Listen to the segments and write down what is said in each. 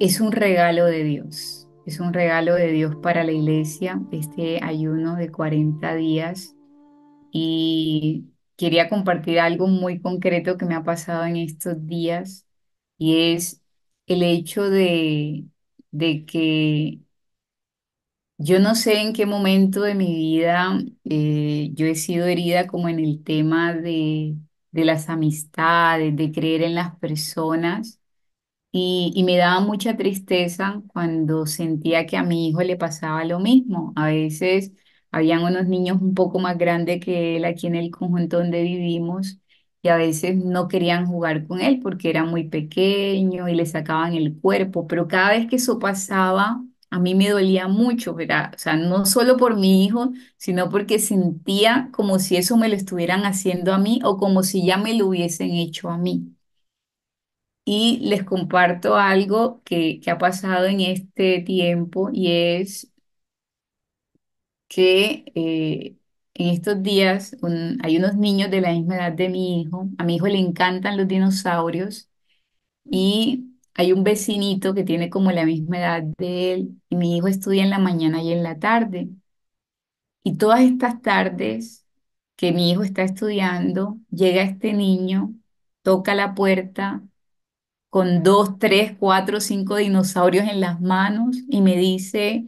es un regalo de Dios, es un regalo de Dios para la iglesia, este ayuno de 40 días. Y quería compartir algo muy concreto que me ha pasado en estos días y es el hecho de, de que yo no sé en qué momento de mi vida eh, yo he sido herida como en el tema de, de las amistades, de creer en las personas y, me daba mucha tristeza cuando sentía que a mi hijo le pasaba lo mismo. A veces habían unos niños un poco más grandes que él aquí en el conjunto donde vivimos y a veces no querían jugar con él porque era muy pequeño y le sacaban el cuerpo. Pero cada vez que eso pasaba, a mí me dolía mucho, ¿verdad? O sea, no solo por mi hijo, sino porque sentía como si eso me lo estuvieran haciendo a mí o como si ya me lo hubiesen hecho a mí y les comparto algo que, ha pasado en este tiempo y es que eh, en estos días hay unos niños de la misma edad de mi hijo. A mi hijo le encantan los dinosaurios y hay un vecinito que tiene como la misma edad de él y mi hijo estudia en la mañana y en la tarde. Y todas estas tardes que mi hijo está estudiando, llega este niño, toca la puerta con dos, tres, cuatro, cinco dinosaurios en las manos y me dice,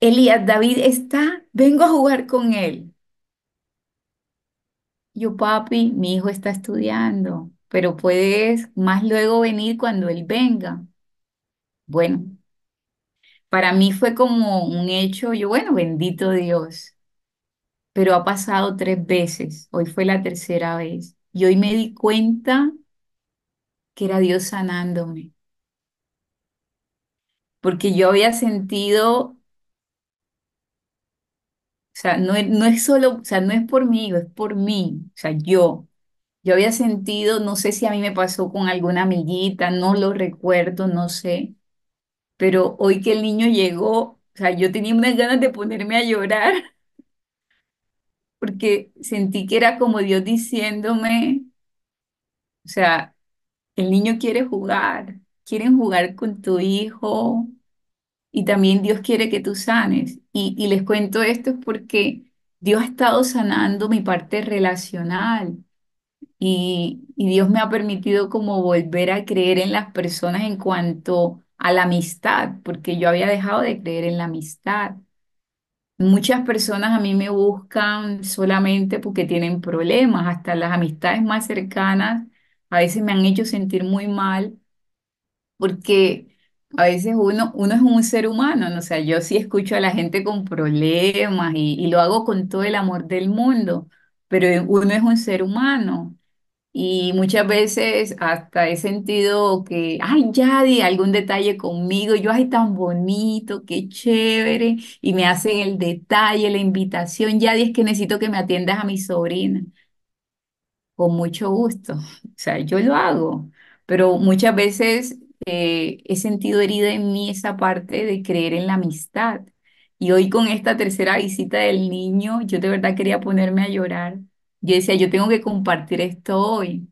Elías, David está, vengo a jugar con él. Yo, papi, mi hijo está estudiando, pero puedes más luego venir cuando él venga. Bueno, para mí fue como un hecho, yo, bueno, bendito Dios, pero ha pasado tres veces, hoy fue la tercera vez, y hoy me di cuenta que era Dios sanándome. Porque yo había sentido, o sea, no, no es solo, o sea, no es por mí, es por mí, o sea, yo. Yo había sentido, no sé si a mí me pasó con alguna amiguita, no lo recuerdo, no sé, pero hoy que el niño llegó, o sea, yo tenía unas ganas de ponerme a llorar porque sentí que era como Dios diciéndome, o sea, el niño quiere jugar, quieren jugar con tu hijo y también Dios quiere que tú sanes. Y, les cuento esto porque Dios ha estado sanando mi parte relacional y, y Dios me ha permitido como volver a creer en las personas en cuanto a la amistad, porque yo había dejado de creer en la amistad. Muchas personas a mí me buscan solamente porque tienen problemas, hasta las amistades más cercanas a veces me han hecho sentir muy mal porque a veces uno, uno es un ser humano, O sea, yo sí escucho a la gente con problemas y, lo hago con todo el amor del mundo, pero uno es un ser humano. Y muchas veces hasta he sentido que, ay, ya algún detalle conmigo, yo, ay, tan bonito, qué chévere, y me hacen el detalle, la invitación, ya es que necesito que me atiendas a mi sobrina con mucho gusto. O sea, yo lo hago, pero muchas veces eh, he sentido herida en mí esa parte de creer en la amistad. Y hoy con esta tercera visita del niño, yo de verdad quería ponerme a llorar. Yo decía, yo tengo que compartir esto hoy,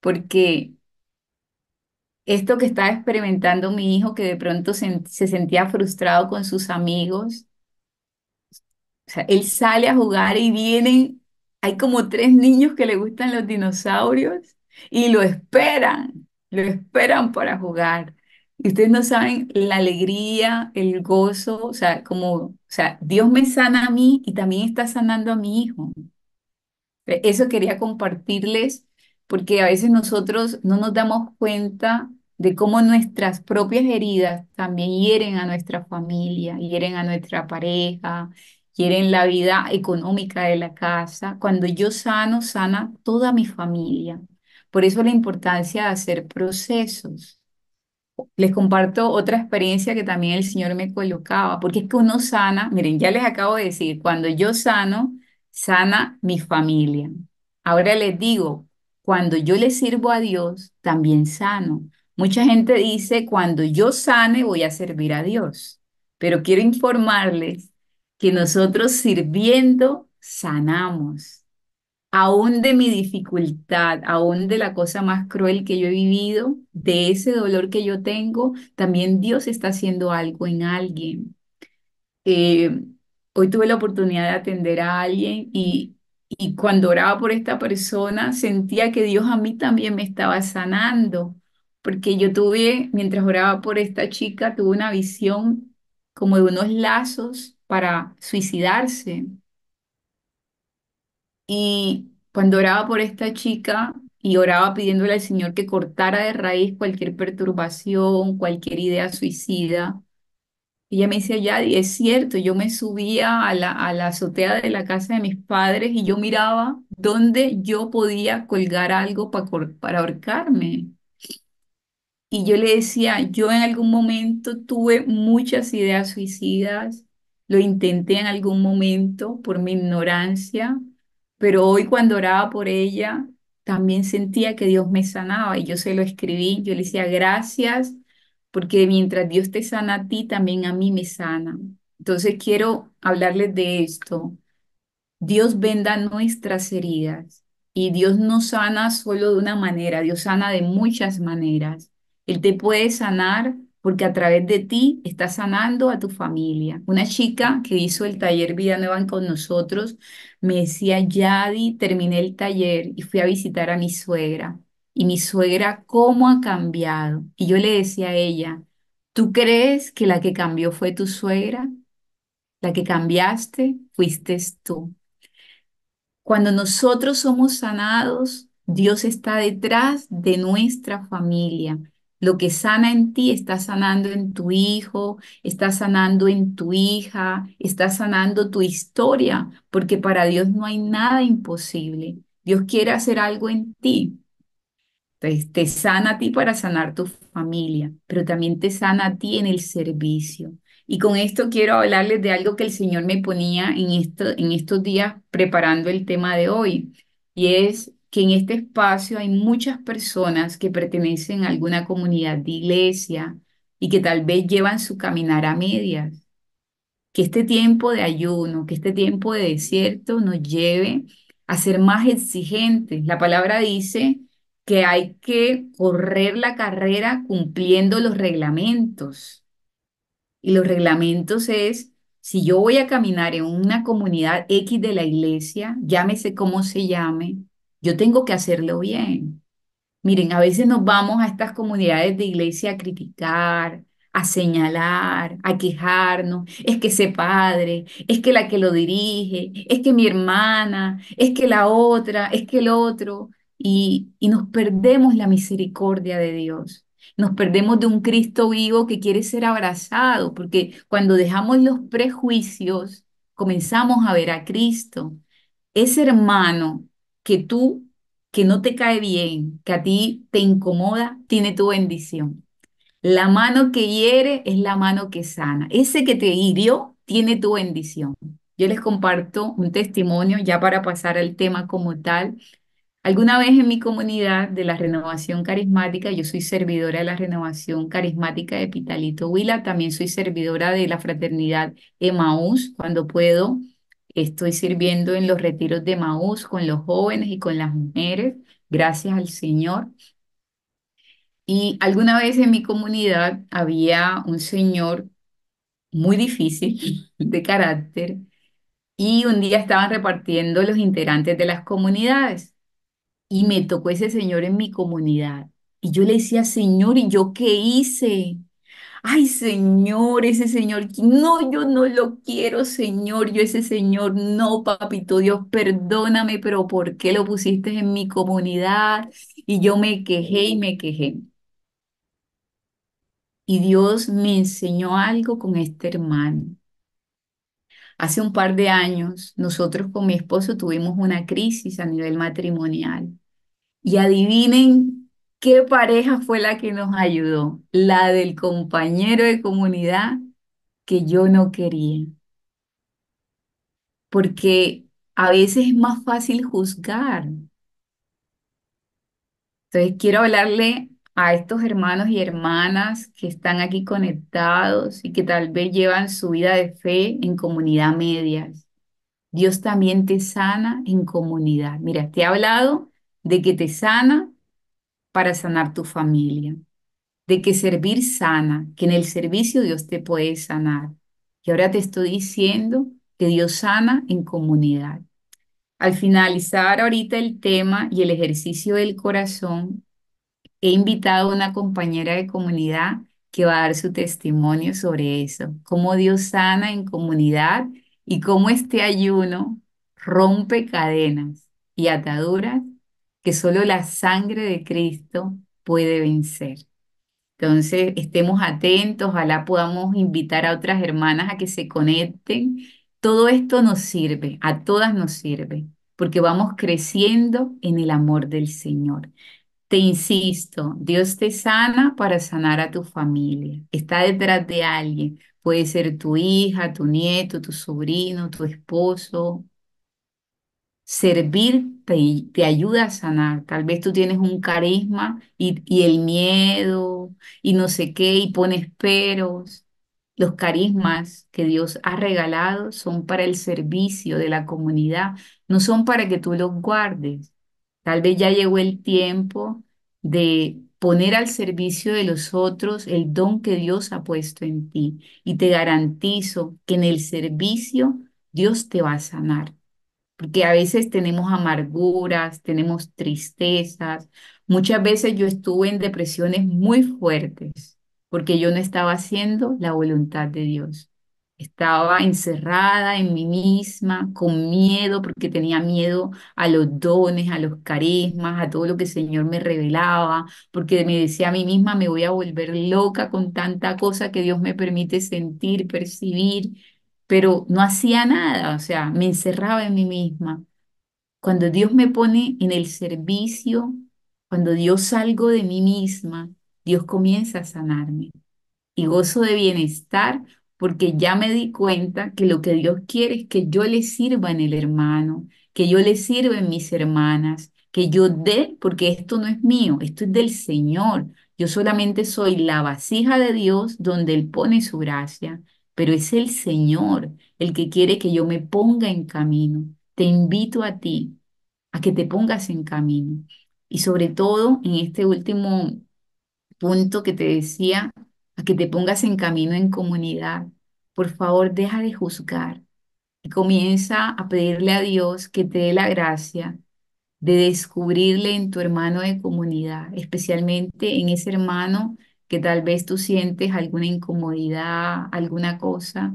porque esto que estaba experimentando mi hijo, que de pronto se, se sentía frustrado con sus amigos, o sea, él sale a jugar y vienen hay como tres niños que le gustan los dinosaurios y lo esperan, lo esperan para jugar. Y ustedes no saben la alegría, el gozo, o sea, como, o sea, Dios me sana a mí y también está sanando a mi hijo. E, eso quería compartirles porque a veces nosotros no nos damos cuenta de cómo nuestras propias heridas también hieren a nuestra familia, hieren a nuestra pareja, quieren la vida económica de la casa. Cuando yo sano, sana toda mi familia. Por eso la importancia de hacer procesos. Les comparto otra experiencia que también el Señor me colocaba, porque es que uno sana, miren, ya les acabo de decir, cuando yo sano, sana mi familia. Ahora les digo, cuando yo le sirvo a Dios, también sano. Mucha gente dice, cuando yo sane, voy a servir a Dios. Pero quiero informarles que nosotros sirviendo sanamos. Aún de mi dificultad, aún de la cosa más cruel que yo he vivido, de ese dolor que yo tengo, también Dios está haciendo algo en alguien. Eh, hoy tuve la oportunidad de atender a alguien y, y cuando oraba por esta persona sentía que Dios a mí también me estaba sanando, porque yo tuve, mientras oraba por esta chica, tuve una visión como de unos lazos para suicidarse. Y cuando oraba por esta chica y oraba pidiéndole al Señor que cortara de raíz cualquier perturbación, cualquier idea suicida, ella me decía, ya es cierto, yo me subía a la, azotea de la casa de mis padres y yo miraba dónde yo podía colgar algo para ahorcarme. Y yo le decía, yo en algún momento tuve muchas ideas suicidas, lo intenté en algún momento por mi ignorancia, pero hoy cuando oraba por ella, también sentía que Dios me sanaba y yo se lo escribí, yo le decía gracias porque mientras Dios te sana a ti, también a mí me sana. Entonces quiero hablarles de esto. Dios venda nuestras heridas y Dios no sana solo de una manera, Dios sana de muchas maneras. Él te puede sanar porque a través de ti estás sanando a tu familia. Una chica que hizo el taller Vida Nueva con nosotros me decía, Yadi, terminé el taller y fui a visitar a mi suegra. Y mi suegra, ¿cómo ha cambiado? Y yo le decía a ella, ¿tú crees que la que cambió fue tu suegra? La que cambiaste fuiste tú. Cuando nosotros somos sanados, Dios está detrás de nuestra familia. Lo que sana en ti está sanando en tu hijo, está sanando en tu hija, está sanando tu historia, porque para Dios no hay nada imposible. Dios quiere hacer algo en ti. Entonces, te sana a ti para sanar tu familia, pero también te sana a ti en el servicio. Y con esto quiero hablarles de algo que el Señor me ponía en, esto, en estos días preparando el tema de hoy, y es que en este espacio hay muchas personas que pertenecen a alguna comunidad de iglesia y que tal vez llevan su caminar a medias. Que este tiempo de ayuno, que este tiempo de desierto nos lleve a ser más exigentes. La palabra dice que hay que correr la carrera cumpliendo los reglamentos. Y los reglamentos es, si yo voy a caminar en una comunidad X de la iglesia, llámese como se llame, yo tengo que hacerlo bien. Miren, a veces nos vamos a estas comunidades de iglesia a criticar, a señalar, a quejarnos, es que ese padre, es que la que lo dirige, es que mi hermana, es que la otra, es que el otro, y, y nos perdemos la misericordia de Dios. Nos perdemos de un Cristo vivo que quiere ser abrazado, porque cuando dejamos los prejuicios, comenzamos a ver a Cristo. Ese hermano que tú, que no te cae bien, que a ti te incomoda, tiene tu bendición. La mano que hiere es la mano que sana. Ese que te hirió tiene tu bendición. Yo les comparto un testimonio ya para pasar al tema como tal. Alguna vez en mi comunidad de la renovación carismática, yo soy servidora de la renovación carismática de Pitalito Huila, también soy servidora de la fraternidad Emaús cuando puedo Estoy sirviendo en los retiros de Maús con los jóvenes y con las mujeres, gracias al Señor. Y alguna vez en mi comunidad había un señor muy difícil de carácter y un día estaban repartiendo los integrantes de las comunidades y me tocó ese señor en mi comunidad. Y yo le decía, Señor, ¿y yo qué hice? Ay, Señor, ese Señor, no, yo no lo quiero, Señor, yo ese Señor, no, papito Dios, perdóname, pero ¿por qué lo pusiste en mi comunidad? Y yo me quejé y me quejé. Y Dios me enseñó algo con este hermano. Hace un par de años, nosotros con mi esposo tuvimos una crisis a nivel matrimonial. Y adivinen ¿Qué pareja fue la que nos ayudó? La del compañero de comunidad que yo no quería. Porque a veces es más fácil juzgar. Entonces quiero hablarle a estos hermanos y hermanas que están aquí conectados y que tal vez llevan su vida de fe en comunidad medias. Dios también te sana en comunidad. Mira, te he hablado de que te sana para sanar tu familia, de que servir sana, que en el servicio Dios te puede sanar. Y ahora te estoy diciendo que Dios sana en comunidad. Al finalizar ahorita el tema y el ejercicio del corazón, he invitado a una compañera de comunidad que va a dar su testimonio sobre eso, cómo Dios sana en comunidad y cómo este ayuno rompe cadenas y ataduras que solo la sangre de Cristo puede vencer. Entonces, estemos atentos, ojalá podamos invitar a otras hermanas a que se conecten. Todo esto nos sirve, a todas nos sirve, porque vamos creciendo en el amor del Señor. Te insisto, Dios te sana para sanar a tu familia. Está detrás de alguien. Puede ser tu hija, tu nieto, tu sobrino, tu esposo, Servir te, te, ayuda a sanar. Tal vez tú tienes un carisma y, y el miedo y no sé qué y pones peros. Los carismas que Dios ha regalado son para el servicio de la comunidad, no son para que tú los guardes. Tal vez ya llegó el tiempo de poner al servicio de los otros el don que Dios ha puesto en ti. Y te garantizo que en el servicio Dios te va a sanar porque a veces tenemos amarguras, tenemos tristezas. Muchas veces yo estuve en depresiones muy fuertes porque yo no estaba haciendo la voluntad de Dios. Estaba encerrada en mí misma, con miedo, porque tenía miedo a los dones, a los carismas, a todo lo que el Señor me revelaba, porque me decía a mí misma, me voy a volver loca con tanta cosa que Dios me permite sentir, percibir pero no hacía nada, o sea, me encerraba en mí misma. Cuando Dios me pone en el servicio, cuando Dios salgo de mí misma, Dios comienza a sanarme y gozo de bienestar porque ya me di cuenta que lo que Dios quiere es que yo le sirva en el hermano, que yo le sirva en mis hermanas, que yo dé, porque esto no es mío, esto es del Señor. Yo solamente soy la vasija de Dios donde Él pone su gracia pero es el Señor el que quiere que yo me ponga en camino. Te invito a ti a que te pongas en camino. Y sobre todo en este último punto que te decía, a que te pongas en camino en comunidad. Por favor, deja de juzgar y comienza a pedirle a Dios que te dé la gracia de descubrirle en tu hermano de comunidad, especialmente en ese hermano que tal vez tú sientes alguna incomodidad, alguna cosa,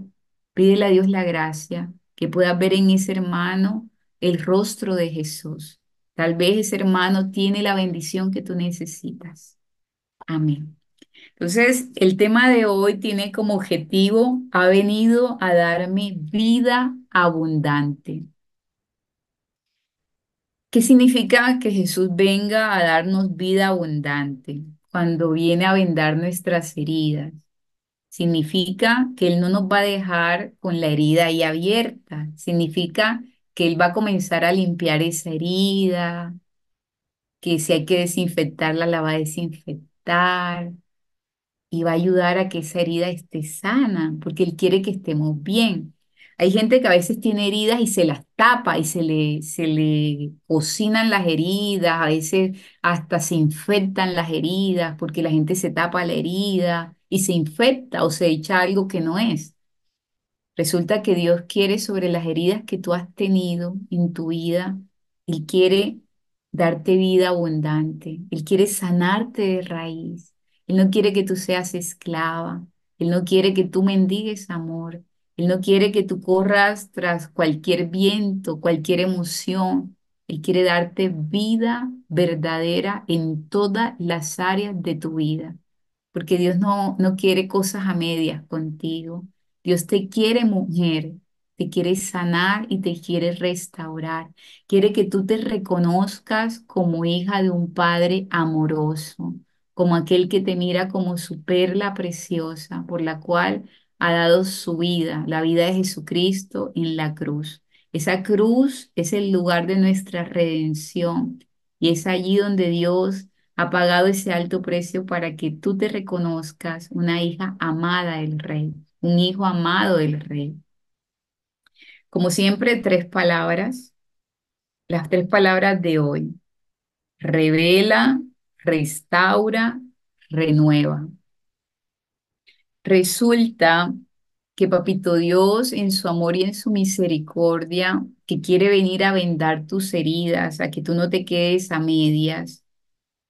pídele a Dios la gracia, que puedas ver en ese hermano el rostro de Jesús. Tal vez ese hermano tiene la bendición que tú necesitas. Amén. Entonces, el tema de hoy tiene como objetivo, ha venido a darme vida abundante. ¿Qué significa que Jesús venga a darnos vida abundante? cuando viene a vendar nuestras heridas. Significa que Él no nos va a dejar con la herida ahí abierta. Significa que Él va a comenzar a limpiar esa herida, que si hay que desinfectarla, la va a desinfectar y va a ayudar a que esa herida esté sana, porque Él quiere que estemos bien. Hay gente que a veces tiene heridas y se las tapa y se le, se le cocinan las heridas, a veces hasta se infectan las heridas porque la gente se tapa la herida y se infecta o se echa algo que no es. Resulta que Dios quiere sobre las heridas que tú has tenido en tu vida, Él quiere darte vida abundante, Él quiere sanarte de raíz, Él no quiere que tú seas esclava, Él no quiere que tú mendigues amor, él no quiere que tú corras tras cualquier viento, cualquier emoción. Él quiere darte vida verdadera en todas las áreas de tu vida, porque Dios no, no quiere cosas a medias contigo. Dios te quiere mujer, te quiere sanar y te quiere restaurar. Quiere que tú te reconozcas como hija de un padre amoroso, como aquel que te mira como su perla preciosa, por la cual ha dado su vida, la vida de Jesucristo en la cruz. Esa cruz es el lugar de nuestra redención y es allí donde Dios ha pagado ese alto precio para que tú te reconozcas una hija amada del rey, un hijo amado del rey. Como siempre, tres palabras, las tres palabras de hoy. Revela, restaura, renueva. Resulta que Papito Dios, en su amor y en su misericordia, que quiere venir a vendar tus heridas, a que tú no te quedes a medias,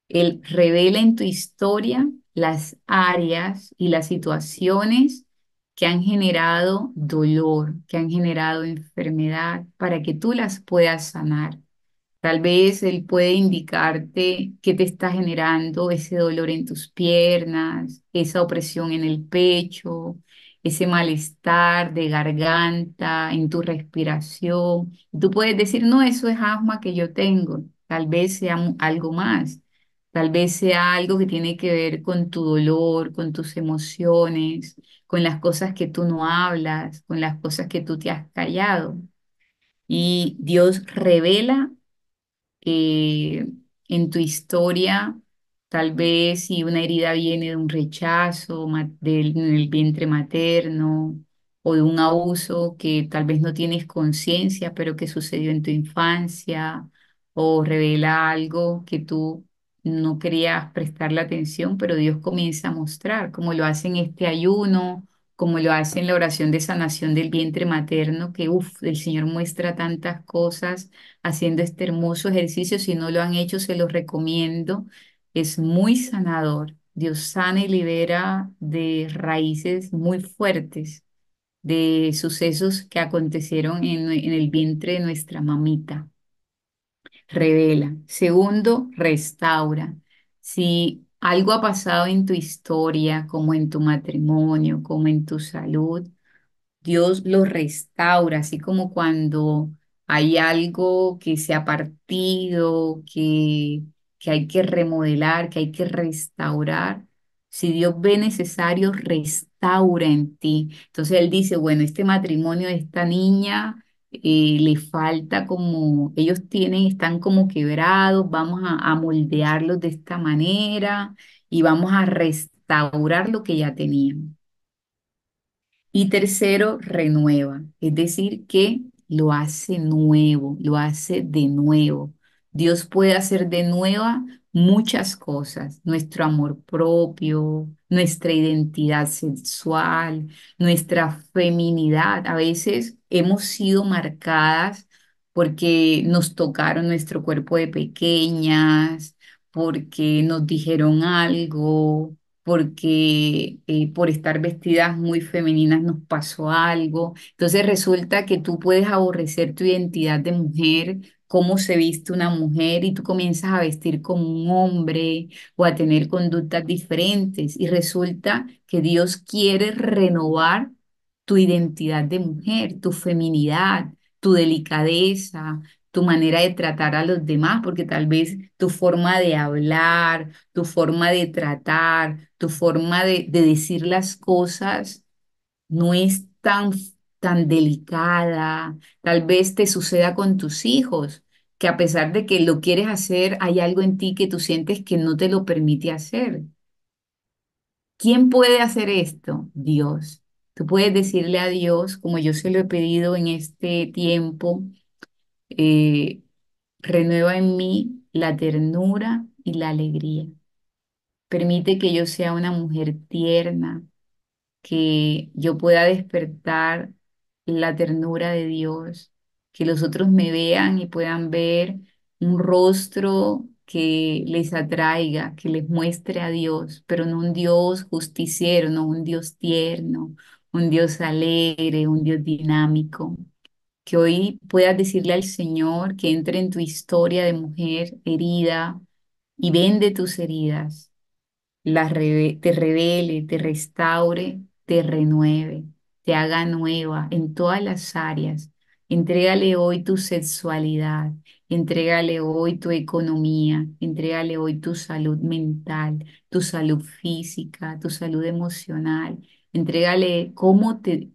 Él revela en tu historia las áreas y las situaciones que han generado dolor, que han generado enfermedad, para que tú las puedas sanar. Tal vez él puede indicarte qué te está generando ese dolor en tus piernas, esa opresión en el pecho, ese malestar de garganta, en tu respiración. Tú puedes decir, no, eso es asma que yo tengo. Tal vez sea algo más. Tal vez sea algo que tiene que ver con tu dolor, con tus emociones, con las cosas que tú no hablas, con las cosas que tú te has callado. Y Dios revela eh, en tu historia, tal vez si una herida viene de un rechazo del, vientre materno o de un abuso que tal vez no tienes conciencia, pero que sucedió en tu infancia o revela algo que tú no querías prestarle atención, pero Dios comienza a mostrar, como lo hace en este ayuno como lo hace en la oración de sanación del vientre materno, que uff, el Señor muestra tantas cosas haciendo este hermoso ejercicio. Si no lo han hecho, se los recomiendo. Es muy sanador. Dios sana y libera de raíces muy fuertes, de sucesos que acontecieron en, en el vientre de nuestra mamita. Revela. Segundo, restaura. Si algo ha pasado en tu historia, como en tu matrimonio, como en tu salud. Dios lo restaura, así como cuando hay algo que se ha partido, que, que hay que remodelar, que hay que restaurar. Si Dios ve necesario, restaura en ti. Entonces Él dice, bueno, este matrimonio de esta niña le falta como, ellos tienen, están como quebrados, vamos a, a, moldearlos de esta manera y vamos a restaurar lo que ya tenían. Y tercero, renueva, es decir, que lo hace nuevo, lo hace de nuevo. Dios puede hacer de nueva muchas cosas, nuestro amor propio, nuestra identidad sexual, nuestra feminidad. A veces hemos sido marcadas porque nos tocaron nuestro cuerpo de pequeñas, porque nos dijeron algo, porque eh, por estar vestidas muy femeninas nos pasó algo. Entonces resulta que tú puedes aborrecer tu identidad de mujer, cómo se viste una mujer y tú comienzas a vestir como un hombre o a tener conductas diferentes y resulta que Dios quiere renovar tu identidad de mujer, tu feminidad, tu delicadeza, tu manera de tratar a los demás, porque tal vez tu forma de hablar, tu forma de tratar, tu forma de, decir las cosas no es tan, tan delicada. Tal vez te suceda con tus hijos que a pesar de que lo quieres hacer, hay algo en ti que tú sientes que no te lo permite hacer. ¿Quién puede hacer esto? Dios. Tú puedes decirle a Dios, como yo se lo he pedido en este tiempo, eh, renueva en mí la ternura y la alegría. Permite que yo sea una mujer tierna, que yo pueda despertar la ternura de Dios, que los otros me vean y puedan ver un rostro que les atraiga, que les muestre a Dios, pero no un Dios justiciero, no un Dios tierno, un Dios alegre, un Dios dinámico. Que hoy puedas decirle al Señor que entre en tu historia de mujer herida y vende tus heridas, las te revele, te restaure, te renueve, te haga nueva en todas las áreas Entrégale hoy tu sexualidad, entrégale hoy tu economía, entrégale hoy tu salud mental, tu salud física, tu salud emocional, entrégale cómo, te,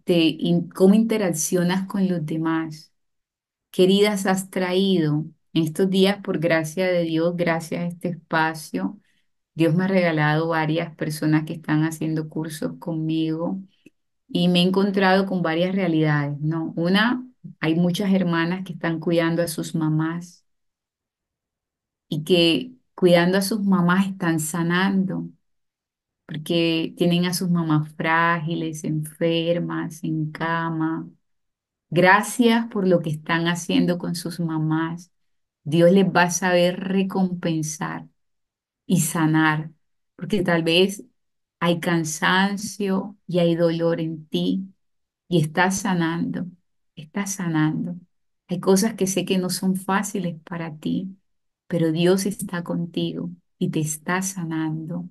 cómo interaccionas con los demás. Queridas, has traído en estos días, por gracia de Dios, gracias a este espacio, Dios me ha regalado varias personas que están haciendo cursos conmigo y me he encontrado con varias realidades, ¿no? Una hay muchas hermanas que están cuidando a sus mamás y que cuidando a sus mamás están sanando, porque tienen a sus mamás frágiles, enfermas, en cama. Gracias por lo que están haciendo con sus mamás. Dios les va a saber recompensar y sanar, porque tal vez hay cansancio y hay dolor en ti y estás sanando estás sanando. Hay cosas que sé que no son fáciles para ti, pero Dios está contigo y te está sanando.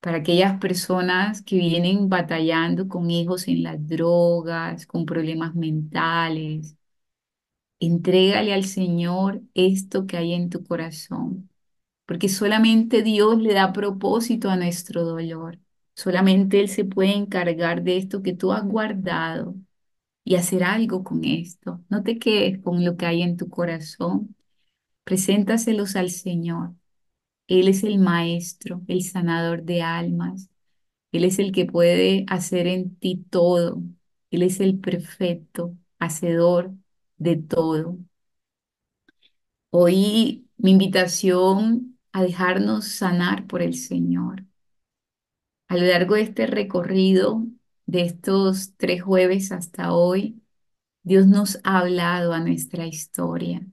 Para aquellas personas que vienen batallando con hijos en las drogas, con problemas mentales, entrégale al Señor esto que hay en tu corazón, porque solamente Dios le da propósito a nuestro dolor. Solamente Él se puede encargar de esto que tú has guardado y hacer algo con esto. No te quedes con lo que hay en tu corazón. Preséntaselos al Señor. Él es el maestro, el sanador de almas. Él es el que puede hacer en ti todo. Él es el perfecto, hacedor de todo. Hoy mi invitación a dejarnos sanar por el Señor. A lo largo de este recorrido de estos tres jueves hasta hoy, Dios nos ha hablado a nuestra historia,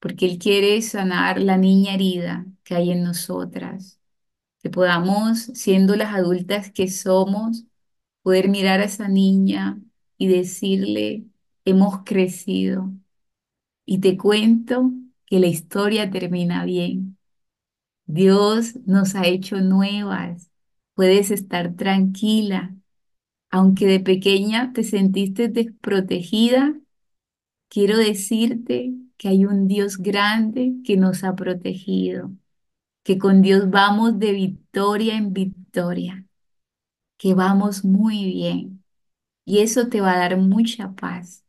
porque Él quiere sanar la niña herida que hay en nosotras, que podamos, siendo las adultas que somos, poder mirar a esa niña y decirle, hemos crecido. Y te cuento que la historia termina bien. Dios nos ha hecho nuevas. Puedes estar tranquila aunque de pequeña te sentiste desprotegida, quiero decirte que hay un Dios grande que nos ha protegido, que con Dios vamos de victoria en victoria, que vamos muy bien. Y eso te va a dar mucha paz,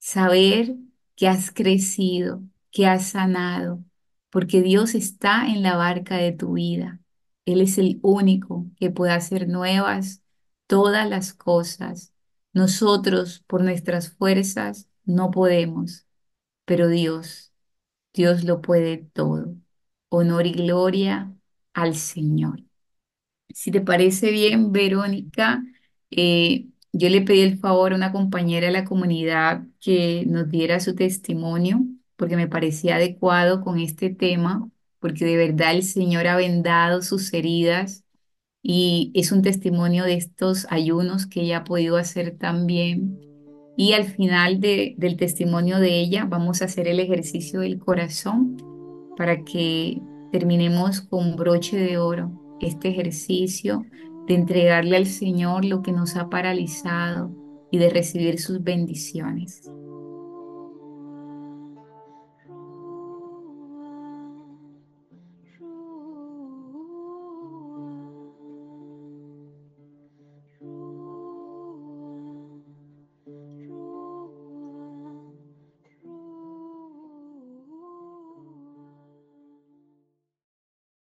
saber que has crecido, que has sanado, porque Dios está en la barca de tu vida. Él es el único que puede hacer nuevas todas las cosas. Nosotros por nuestras fuerzas no podemos, pero Dios, Dios lo puede todo. Honor y gloria al Señor. Si te parece bien, Verónica, eh, yo le pedí el favor a una compañera de la comunidad que nos diera su testimonio, porque me parecía adecuado con este tema, porque de verdad el Señor ha vendado sus heridas y es un testimonio de estos ayunos que ella ha podido hacer también. Y al final del testimonio de ella vamos a hacer el ejercicio del corazón para que terminemos con broche de oro este ejercicio de entregarle al Señor lo que nos ha paralizado y de recibir sus bendiciones.